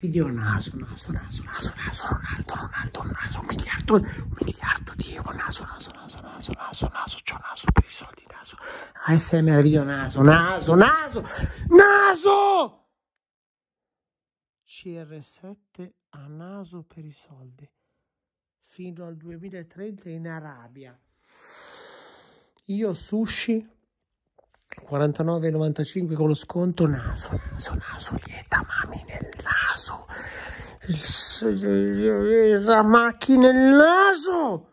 video naso, naso, naso, naso, naso, un altro, un altro, un naso, un miliardo, un miliardo di euro, naso, naso, naso, naso, naso, naso, c'ho naso per i soldi, naso, ASMR video, naso, naso, naso, naso! CR7 a naso per i soldi, fino al 2030 in Arabia. Io sushi 49,95 con lo sconto naso, naso, naso, lieta mami nel naso, la macchina nel naso,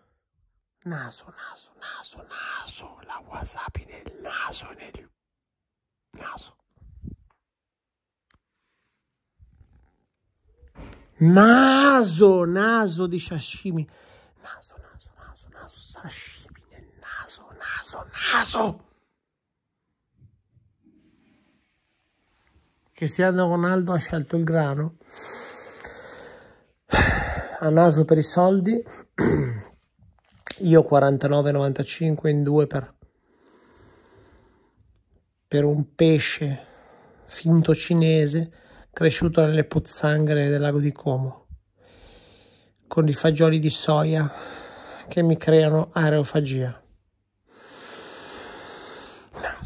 naso, naso, naso, naso, la wasabi nel naso, nel naso. Naso, naso di sashimi, naso, naso, naso, naso, sashimi nel naso, naso, naso. Cristiano Ronaldo ha scelto il grano a naso per i soldi io 49,95 in due per, per un pesce finto cinese cresciuto nelle pozzanghere del lago di Como con i fagioli di soia che mi creano aerofagia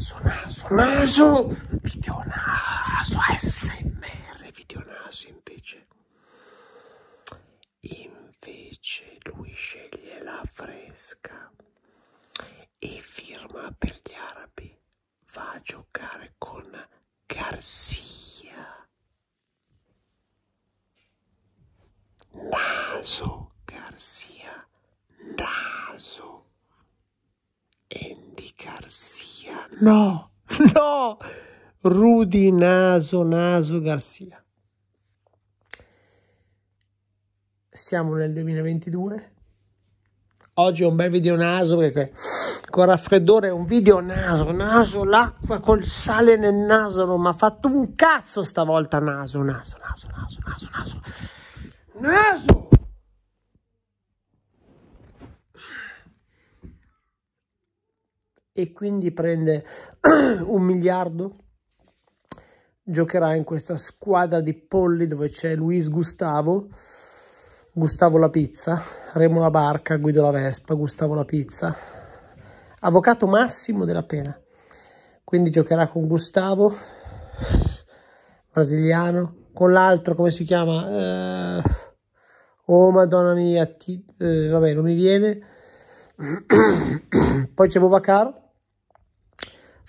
naso, naso, naso, video naso, ASMR, video naso invece. Invece lui sceglie la fresca e firma per gli arabi. Va a giocare con Garcia. Naso. No, no, Rudy Naso Naso Garcia. Siamo nel 2022. Oggi è un bel video naso perché con raffreddore è un video naso, naso, l'acqua col sale nel naso non mi ha fatto un cazzo stavolta naso, naso, naso, naso, naso, naso. Naso! e quindi prende un miliardo giocherà in questa squadra di polli dove c'è Luis Gustavo Gustavo la pizza Remo la barca Guido la vespa Gustavo la pizza avvocato massimo della pena quindi giocherà con Gustavo brasiliano con l'altro come si chiama eh, oh madonna mia ti, eh, vabbè non mi viene poi c'è Bobacar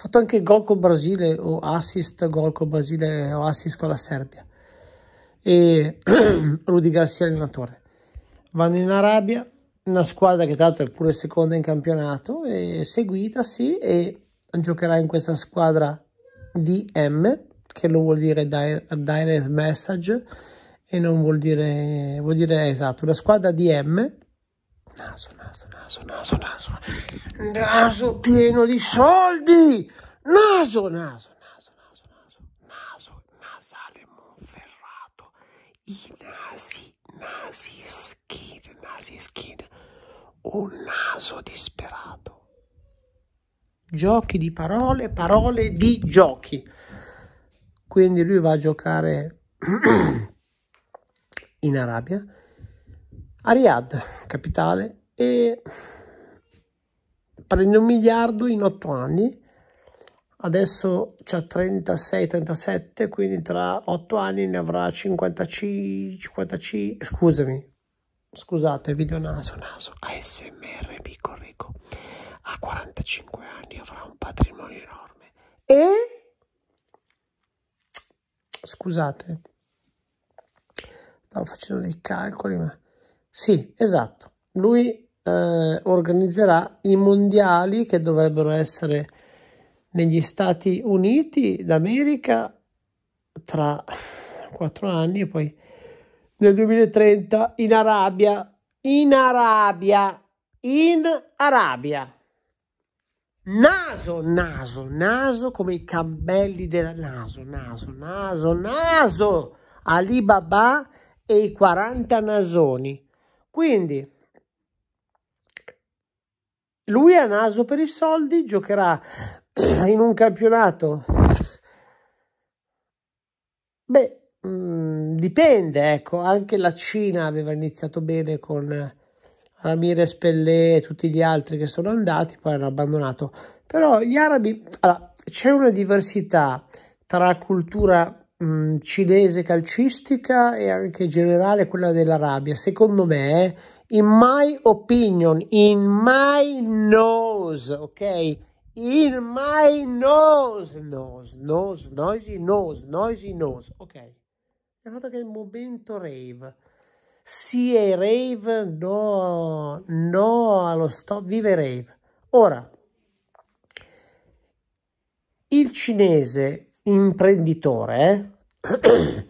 fatto anche gol con Brasile o assist gol con Brasile o assist con la Serbia e Rudy Garcia allenatore vanno in Arabia una squadra che tanto è pure seconda in campionato e seguita sì e giocherà in questa squadra DM che lo vuol dire direct message e non vuol dire vuol dire esatto una squadra DM naso naso naso naso, naso, naso, naso pieno di soldi, naso, naso, naso, naso, naso, naso, nasale monferrato, i nasi, nasi skin, nasi skin, un naso disperato. Giochi di parole, parole di giochi. Quindi lui va a giocare in Arabia, a Riyadh, capitale e prende un miliardo in 8 anni adesso c'ha 36 37 quindi tra 8 anni ne avrà 55 55 scusami scusate video naso naso ASMR picco rico a 45 anni avrà un patrimonio enorme e scusate stavo facendo dei calcoli ma sì esatto lui eh, organizzerà i mondiali che dovrebbero essere negli Stati Uniti d'America tra quattro anni e poi nel 2030 in Arabia, in Arabia, in Arabia. Naso, naso, naso come i cammelli del naso, naso, naso, naso. Alibaba e i 40 nasoni. Quindi lui ha naso per i soldi giocherà in un campionato. Beh, mh, mm, dipende, ecco, anche la Cina aveva iniziato bene con Ramirez, Pellè e tutti gli altri che sono andati, poi hanno abbandonato. Però gli arabi, allora, c'è una diversità tra cultura mh, mm, cinese calcistica e anche generale quella dell'Arabia, secondo me, in my opinion, in my nose, ok? In my nose, nose, nose, noisy nose, noisy nose, ok? È fatto che è un momento rave. Sì, è rave, no, no, allo stop, vive rave. Ora, il cinese imprenditore eh,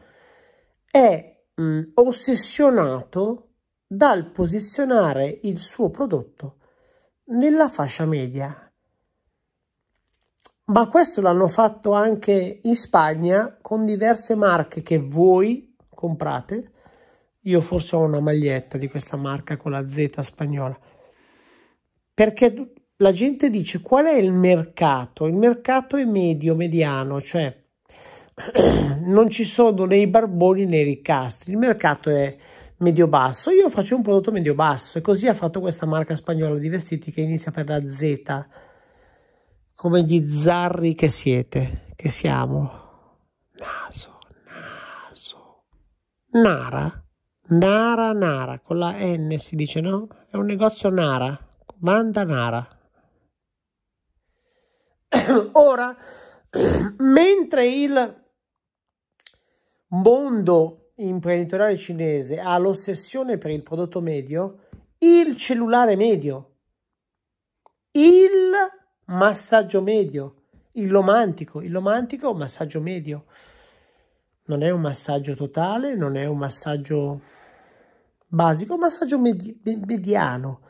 è mh, mm, ossessionato dal posizionare il suo prodotto nella fascia media. Ma questo l'hanno fatto anche in Spagna con diverse marche che voi comprate. Io forse ho una maglietta di questa marca con la Z spagnola. Perché la gente dice qual è il mercato? Il mercato è medio, mediano, cioè non ci sono né i barboni né i ricastri. Il mercato è medio basso io faccio un prodotto medio basso e così ha fatto questa marca spagnola di vestiti che inizia per la Z come gli zarri che siete che siamo naso naso nara nara nara con la N si dice no è un negozio nara manda nara ora mentre il mondo imprenditoriale cinese ha l'ossessione per il prodotto medio, il cellulare medio, il massaggio medio, il romantico, il romantico massaggio medio. Non è un massaggio totale, non è un massaggio basico, un massaggio med mediano.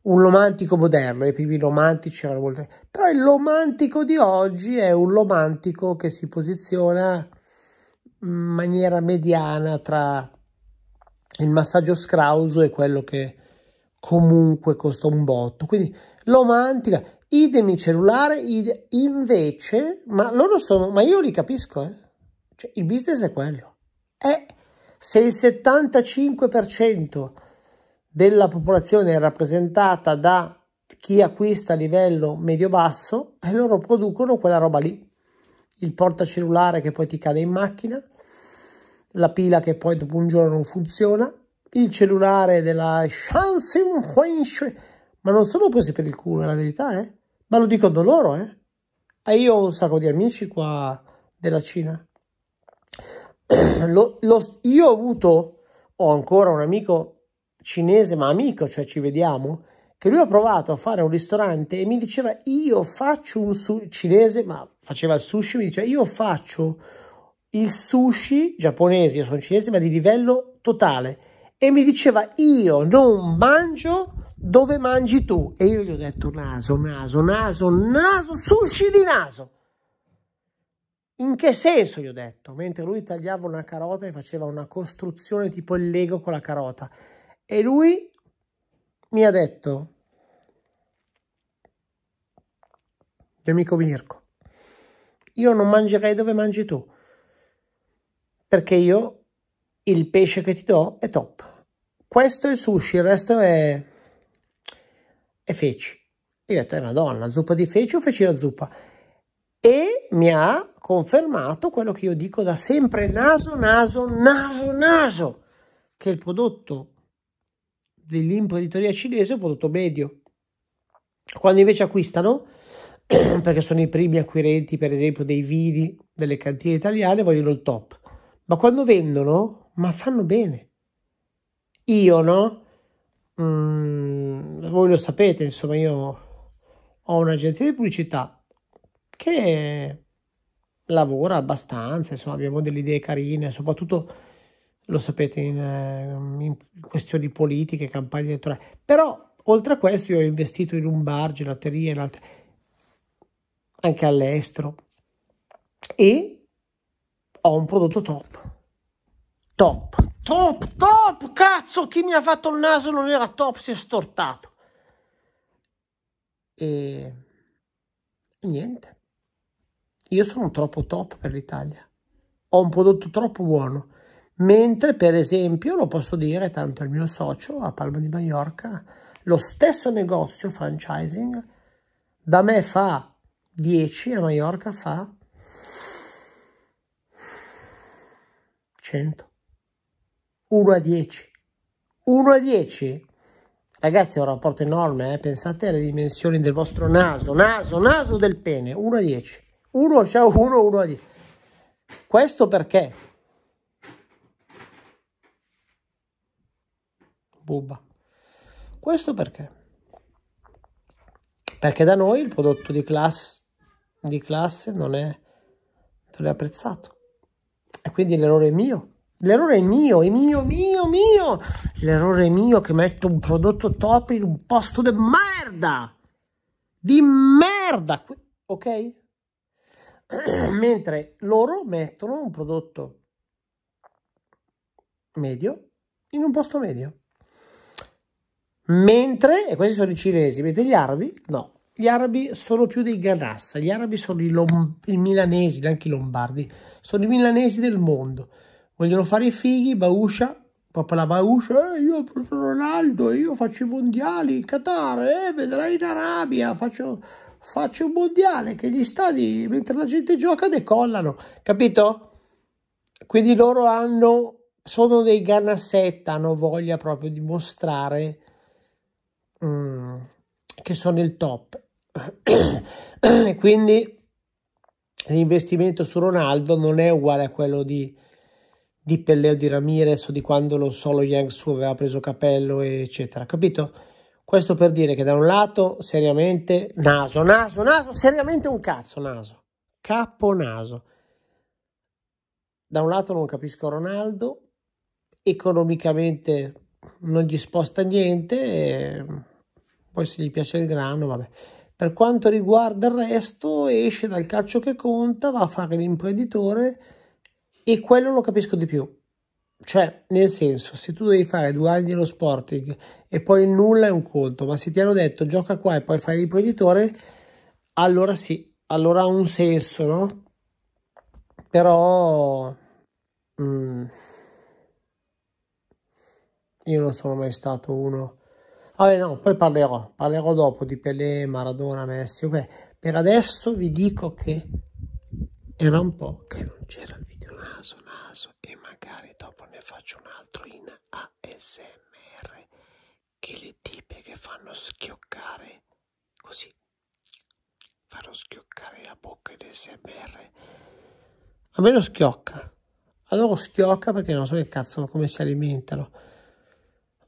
Un romantico moderno, i primi romantici erano molto... Però il romantico di oggi è un romantico che si posiziona maniera mediana tra il massaggio scrauso e quello che comunque costa un botto. Quindi l'omantica, idem il cellulare, ide, invece, ma loro sono, ma io li capisco, eh? cioè, il business è quello. E eh, se il 75% della popolazione è rappresentata da chi acquista a livello medio-basso e eh, loro producono quella roba lì il portacellulare che poi ti cade in macchina, la pila che poi dopo un giorno non funziona, il cellulare della chance ma non sono presi per il culo, è la verità, eh? Ma lo dicono loro, eh? E io ho un sacco di amici qua della Cina. Lo, lo, io ho avuto, ho ancora un amico cinese, ma amico, cioè ci vediamo, che lui ha provato a fare un ristorante e mi diceva io faccio un sugo cinese, ma faceva il sushi, mi diceva io faccio il sushi giapponese, io sono cinese, ma di livello totale. E mi diceva io non mangio dove mangi tu? E io gli ho detto naso, naso, naso, naso, sushi di naso. In che senso gli ho detto? Mentre lui tagliava una carota e faceva una costruzione tipo il Lego con la carota. E lui mi ha detto, mio amico Mirko, io non mangerei dove mangi tu, perché io il pesce che ti do è top. Questo è il sushi, il resto è, è feci. Io ho detto, eh madonna, zuppa di feci o feci la zuppa? E mi ha confermato quello che io dico da sempre, naso, naso, naso, naso, che il prodotto dell'imprenditoria cinese è un prodotto medio. Quando invece acquistano perché sono i primi acquirenti, per esempio, dei vini delle cantine italiane, vogliono il top. Ma quando vendono, ma fanno bene. Io no? Mm, voi lo sapete, insomma, io ho un'agenzia di pubblicità che lavora abbastanza, insomma, abbiamo delle idee carine, soprattutto lo sapete in, eh, in questioni politiche, campagne elettorali. Però oltre a questo io ho investito in un bar, gelateria e altre anche all'estero e ho un prodotto top. Top, top, top, cazzo, chi mi ha fatto il naso non era top, si è stortato. E niente. Io sono troppo top per l'Italia. Ho un prodotto troppo buono. Mentre, per esempio, lo posso dire tanto il mio socio a Palma di Mallorca, lo stesso negozio franchising da me fa 10 a Mallorca fa 100. 1 a 10. 1 a 10? Ragazzi è un rapporto enorme, eh? pensate alle dimensioni del vostro naso, naso, naso del pene, 1 a 10. 1 c'è 1, 1 a 10. Questo perché? Bubba. Questo perché? Perché da noi il prodotto di classe di classe non è, non è apprezzato. E quindi l'errore è mio. L'errore è mio, è mio, mio, mio. L'errore è mio che metto un prodotto top in un posto di merda. Di merda, ok? Mentre loro mettono un prodotto medio in un posto medio. Mentre, e questi sono i cinesi, mentre gli arabi no gli arabi sono più dei Ganassa, gli arabi sono i, i milanesi, neanche i lombardi, sono i milanesi del mondo. Vogliono fare i fighi, Bauscia, proprio la Bauscia, eh, io sono Ronaldo, io faccio i mondiali, in Qatar, eh, vedrai in Arabia, faccio, faccio un mondiale che gli stadi, mentre la gente gioca, decollano, capito? Quindi loro hanno, sono dei Ganassetta, hanno voglia proprio di mostrare... Mm, che sono il top Quindi l'investimento su Ronaldo non è uguale a quello di, di Pelleo di Ramirez o di quando lo solo Yang Su aveva preso capello, eccetera. Capito? Questo per dire che da un lato, seriamente, naso, naso, naso, seriamente un cazzo, naso, capo naso. Da un lato non capisco Ronaldo, economicamente non gli sposta niente, poi se gli piace il grano, vabbè. Per quanto riguarda il resto, esce dal calcio che conta, va a fare l'imprenditore e quello lo capisco di più. Cioè, nel senso, se tu devi fare due anni allo Sporting e poi il nulla è un conto, ma se ti hanno detto gioca qua e poi fai l'imprenditore, allora sì, allora ha un senso, no? Però... Mm, io non sono mai stato uno Ah, vabbè, no, poi parlerò, parlerò dopo di Pelé, Maradona, Messi. Vabbè. Per adesso vi dico che era un po' che non c'era il video naso, naso e magari dopo ne faccio un altro in ASMR che le tipe che fanno schioccare così farò schioccare la bocca in ASMR a me lo schiocca a loro schiocca perché non so che cazzo come si alimentano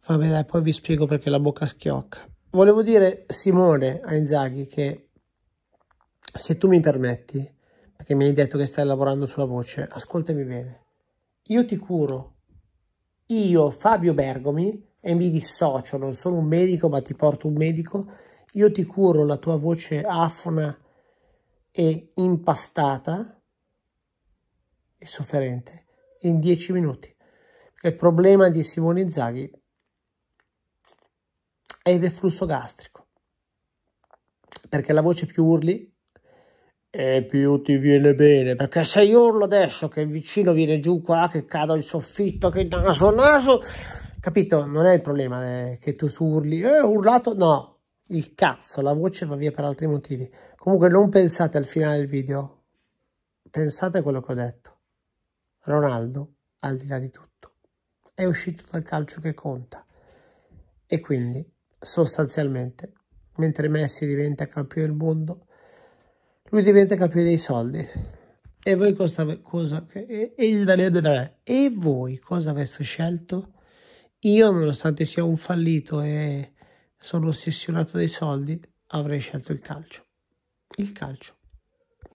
Vabbè dai, poi vi spiego perché la bocca schiocca. Volevo dire, Simone, a Inzaghi, che se tu mi permetti, perché mi hai detto che stai lavorando sulla voce, ascoltami bene. Io ti curo. Io, Fabio Bergomi, e mi dissocio, non sono un medico, ma ti porto un medico, io ti curo la tua voce afona e impastata e sofferente in dieci minuti. Il problema di Simone Zaghi e il reflusso gastrico. Perché la voce più urli e più ti viene bene, perché se io urlo adesso che il vicino viene giù qua, che cado il soffitto, che naso, naso, capito? Non è il problema eh, che tu urli, eh, urlato, no, il cazzo, la voce va via per altri motivi. Comunque non pensate al finale del video, pensate a quello che ho detto. Ronaldo, al di là di tutto, è uscito dal calcio che conta. E quindi sostanzialmente. Mentre Messi diventa campione del mondo, lui diventa campione dei soldi. E voi cosa, cosa e, e, e voi cosa aveste scelto? Io, nonostante sia un fallito e sono ossessionato dai soldi, avrei scelto il calcio. Il calcio.